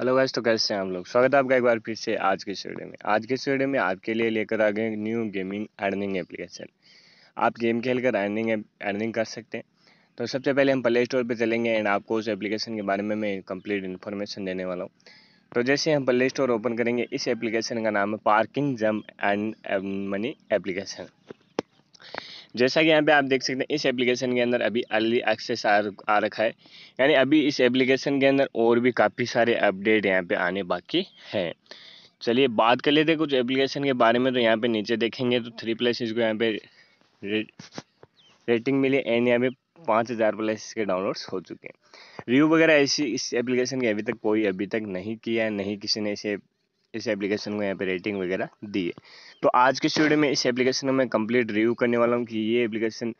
hello guys तो कैसे हैं हम लोग स्वागत है आपका एक बार फिर से आज के स्टूडियो में आज के स्टूडियो में आपके लिए लेकर आ गए न्यू गेमिंग अर्निंग एप्लीकेशन आप गेम खेल कर अर्निंग अर्निंग कर सकते हैं तो सबसे पहले हम प्ले स्टोर पर चलेंगे एंड आपको उस एप्लीकेशन के बारे में मैं कंप्लीट इन्फॉर्मेशन देने वाला हूँ तो जैसे हम प्ले स्टोर ओपन करेंगे इस एप्लीकेशन का नाम है पार्किंग जम एंड मनी एप्लीकेशन जैसा कि यहाँ पे आप देख सकते हैं इस एप्लीकेशन के अंदर अभी अर्ली एक्सेस आ, आ रखा है यानी अभी इस एप्लीकेशन के अंदर और भी काफ़ी सारे अपडेट यहाँ पे आने बाकी हैं चलिए बात कर लेते हैं कुछ एप्लीकेशन के बारे में तो यहाँ पे नीचे देखेंगे तो थ्री प्लस इसको यहाँ पे रे, रेटिंग मिली एंड यहाँ पे पाँच हज़ार प्लस इसके डाउनलोड्स हो चुके हैं रिव्यू वगैरह ऐसी इस एप्लीकेशन के अभी तक कोई अभी तक नहीं किया है नहीं किसी ने इसे इस एप्लीकेशन को यहाँ पे रेटिंग वगैरह दी है तो आज के स्टूडियो में इस एप्लीकेशन में कंप्लीट रिव्यू करने वाला हूँ कि ये एप्लीकेशन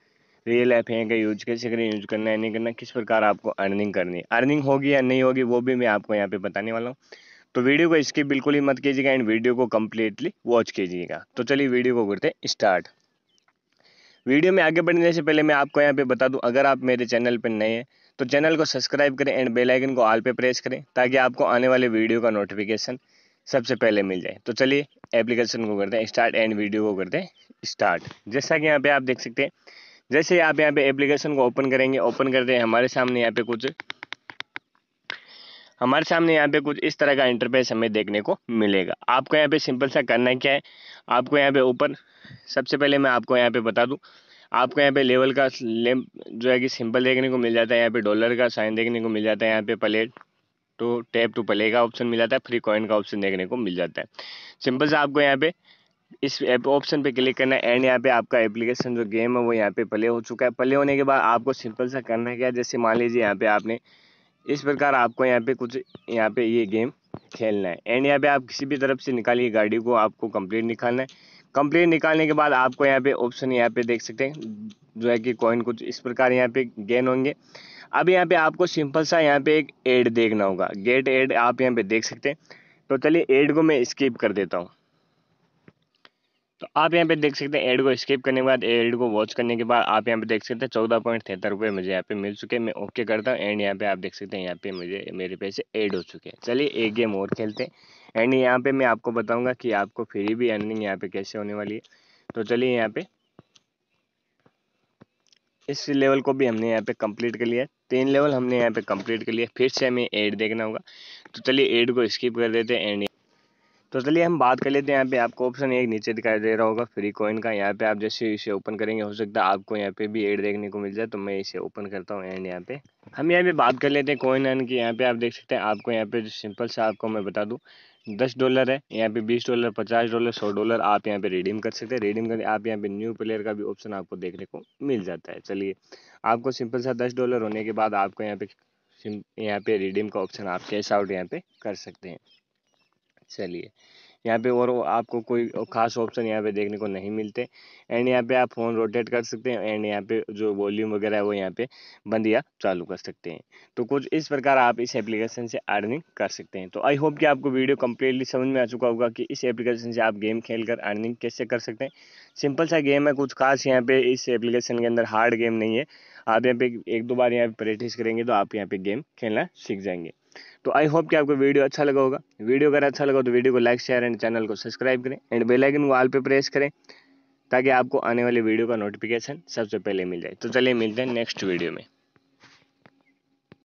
रियल ऐप है क्या यूज कैसे करें यूज करना है नहीं करना किस प्रकार आपको अर्निंग करनी है अर्निंग होगी या नहीं होगी वो भी मैं आपको यहाँ पे बताने वाला हूँ तो वीडियो को इसकी बिल्कुल ही मत कीजिएगा एंड वीडियो को कम्प्लीटली वॉच कीजिएगा तो चलिए वीडियो को करते स्टार्ट वीडियो में आगे बढ़ने से पहले मैं आपको यहाँ पे बता दूँ अगर आप मेरे चैनल पर नए हैं तो चैनल को सब्सक्राइब करें एंड बेल आइकन को ऑल पे प्रेस करें ताकि आपको आने वाले वीडियो का नोटिफिकेशन सबसे पहले मिल जाए तो चलिए एप्लीकेशन को करते हैं स्टार्ट एंड वीडियो को करते हैं स्टार्ट जैसा कि यहाँ पे आप देख सकते हैं जैसे आप यहाँ पे एप्लीकेशन को ओपन करेंगे ओपन करते हैं हमारे सामने यहाँ पे कुछ हमारे सामने यहाँ पे कुछ इस तरह का इंटरफेस हमें देखने को मिलेगा आपको यहाँ पे सिंपल सा करना क्या है आपको यहाँ पे ऊपर सबसे पहले मैं आपको यहाँ पे बता दूँ आपको यहाँ पे लेवल का लेम जो है कि सिंपल देखने को मिल जाता है यहाँ पे डॉलर का साइन देखने को मिल जाता है यहाँ पे प्लेट तो टैप टू तो प्ले का ऑप्शन मिल जाता है फ्री कॉइन का ऑप्शन देखने को मिल जाता है सिंपल सा आपको यहाँ पे इस ऑप्शन पे क्लिक करना है एंड यहाँ पे आपका एप्लीकेशन जो गेम है वो यहाँ पे प्ले हो चुका है प्ले होने के बाद आपको सिंपल सा करना है क्या जैसे मान लीजिए यहाँ पे आपने इस प्रकार आपको यहाँ पे कुछ यहाँ पे ये गेम खेलना है एंड यहाँ पे आप किसी भी तरफ से निकालिए गाड़ी को आपको कंप्लीट निकालना है कंप्लेन निकालने के बाद आपको यहाँ पे ऑप्शन यहाँ पे देख सकते हैं जो है कि कॉइन कुछ इस प्रकार यहाँ पे गेन होंगे अब यहाँ पे आपको सिंपल सा यहाँ पे एक एड देखना होगा गेट एड आप यहाँ पे देख सकते हैं तो चलिए एड को मैं स्किप कर देता हूँ तो आप यहाँ पे देख सकते हैं एड को स्किप करने के बाद एड को वॉच करने के बाद आप यहाँ पे देख सकते हैं चौदह पॉइंट तिहत्तर रुपये मुझे यहाँ पे मिल चुके हैं मैं ओके करता हूँ एंड यहाँ पे आप देख सकते हैं यहाँ पे मुझे मेरे पैसे एड हो चुके हैं चलिए एक गेम और खेलते हैं एंड यहाँ पे मैं आपको बताऊंगा कि आपको फ्री भी अर्निंग यहाँ पे कैसे होने वाली है तो चलिए यहाँ पे इस लेवल को भी हमने यहाँ पे कंप्लीट कर लिया तीन लेवल हमने यहाँ पे कंप्लीट कर लिया फिर से हमें एड देखना होगा तो चलिए एड को स्किप कर देते हैं एंड तो चलिए हम बात कर लेते हैं यहाँ पे आपको ऑप्शन एक नीचे दिखाई दे रहा होगा फ्री कॉइन का यहाँ पे आप जैसे इसे ओपन करेंगे हो सकता है आपको यहाँ पे भी एड देखने को मिल जाए तो मैं इसे ओपन करता हूँ एंड यहाँ पे हम यहाँ पे बात कर लेते हैं कॉइन एन की यहाँ पे आप देख सकते हैं आपको यहाँ पे सिंपल सा आपको मैं बता दूँ दस डॉलर है यहाँ पे बीस डॉलर पचास डॉलर सौ डॉलर आप यहाँ पे रिडीम कर सकते हैं रिडीम करके आप यहाँ पे न्यू प्लेयर का भी ऑप्शन आपको देखने को मिल जाता है चलिए आपको सिंपल सा दस डॉलर होने के बाद आपको यहाँ पे यहाँ पे रिडीम का ऑप्शन आप कैश आउट यहाँ पे कर सकते हैं चलिए यहाँ पे और आपको कोई खास ऑप्शन यहाँ पे देखने को नहीं मिलते एंड यहाँ पे आप फ़ोन रोटेट कर सकते हैं एंड यहाँ पे जो वॉल्यूम वगैरह है वो यहाँ पे बंद या चालू कर सकते हैं तो कुछ इस प्रकार आप इस एप्लीकेशन से अर्निंग कर सकते हैं तो आई होप कि आपको वीडियो कम्प्लीटली समझ में आ चुका होगा कि इस एप्लीकेशन से आप गेम खेल कर अर्निंग कैसे कर सकते हैं सिंपल सा गेम है कुछ खास यहाँ पे इस एप्लीकेशन के अंदर हार्ड गेम नहीं है आप यहाँ पे एक दो बार यहाँ पे प्रैक्टिस करेंगे तो आप यहाँ पे गेम खेलना सीख जाएंगे तो आई होप कि आपको वीडियो अच्छा लगा होगा वीडियो अगर अच्छा लगा तो वीडियो को लाइक शेयर एंड चैनल को सब्सक्राइब करें एंड बेलाइकन को आल पे प्रेस करें ताकि आपको आने वाले वीडियो का नोटिफिकेशन सबसे पहले मिल जाए तो चलिए मिलते हैं नेक्स्ट वीडियो में